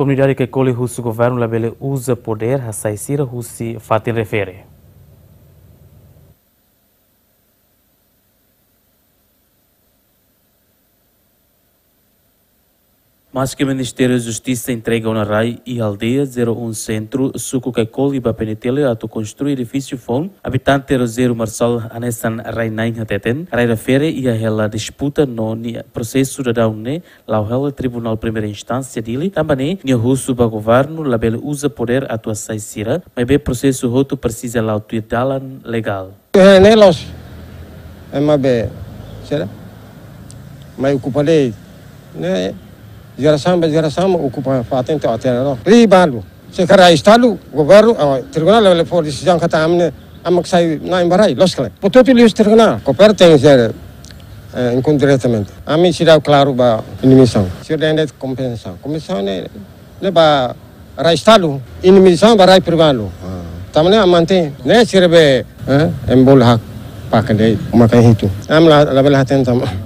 Comunidade que acolhe o governo labele usa poder a sair se refere. mas que o Ministério da Justiça entrega na RAI e Aldeia 01 Centro, Suco Cacol e Bapenetele, a tu construir edifício FON, habitante Rosero Marçal Anessan Rainain Hateten, Raira Fere e a ela disputa no processo da Daune, Lauhela Tribunal Primeira Instância dele, também o russo governo, label usa poder a tua saicira, mas bem processo roto precisa lá tu dalan legal. É Nelos, é uma bem, será? Mas eu culpa né? desgraçando, desgraçando, ocupa patente até quer Ribalu. Tá, é. é, o governo gobaru, tribunal level for minha a minha que sai na embarai, los kale. Pototo lius tribunal, coper tem zero. Incondiretamente. mim será claro ba inimissão. Sirau net compensação. Compensação ne ne ba raistalu, inimissão ba rai privalu. Tamne para ne sirbe uma hak pakadei makan hitu. Am lá level haten tamam.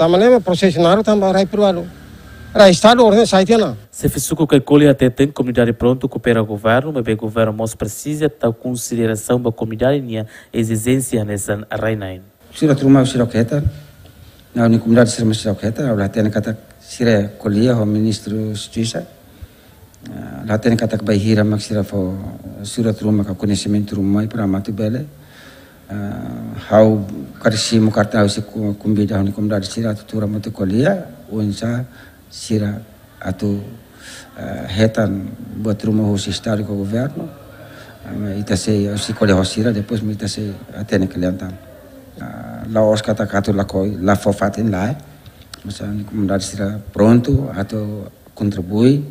ತಮ್ಮನೇ ಪ್ರೊಸೆಷನಾರು ತಮ್ಮ ರಾಯಪುರ ವಾರು Cefisuco calcula e até tem comunidade pronto coopera o governo, mas o governo mais precisa da consideração da comunidade e exigência nessa reinain. Sira truma sira keta, na ni comunidade sira sira keta, lá tem kata sira colia o ministro justiça, lá tem kata que vai hira mas sira fo sira turma com é conhecimento rumo e para matu bele, how ah, karsi mukarta usi kumbi dahuni kum dari sira tu tura matu kolia unsa sira atu retan eh, buat rumah husi histórico ao governo se usi kolia hosira depois me itasei atene kaliantan ah, la osca takatu la koi la fofatin la masa ni kum dari sira pronto atu contribui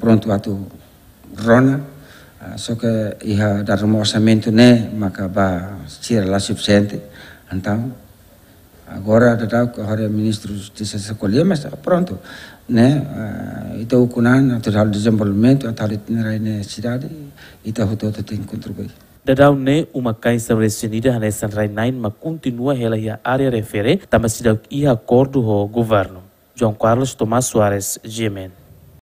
pronto atu rona ah, só que ia dar um orçamento né, mas acaba ser lá suficiente então, agora tá, o ministro de Justiça se mas está pronto. Né? Ah, então, o CUNAN, o desenvolvimento, a tal itinerário na cidade, e o todo tem que contribuir. Dadau ne né? uma caixa recenida hanesan rainain ma continua hela ia área refere, tamas cidade ia acordo ho governo. João Carlos Tomás Soares, GMN.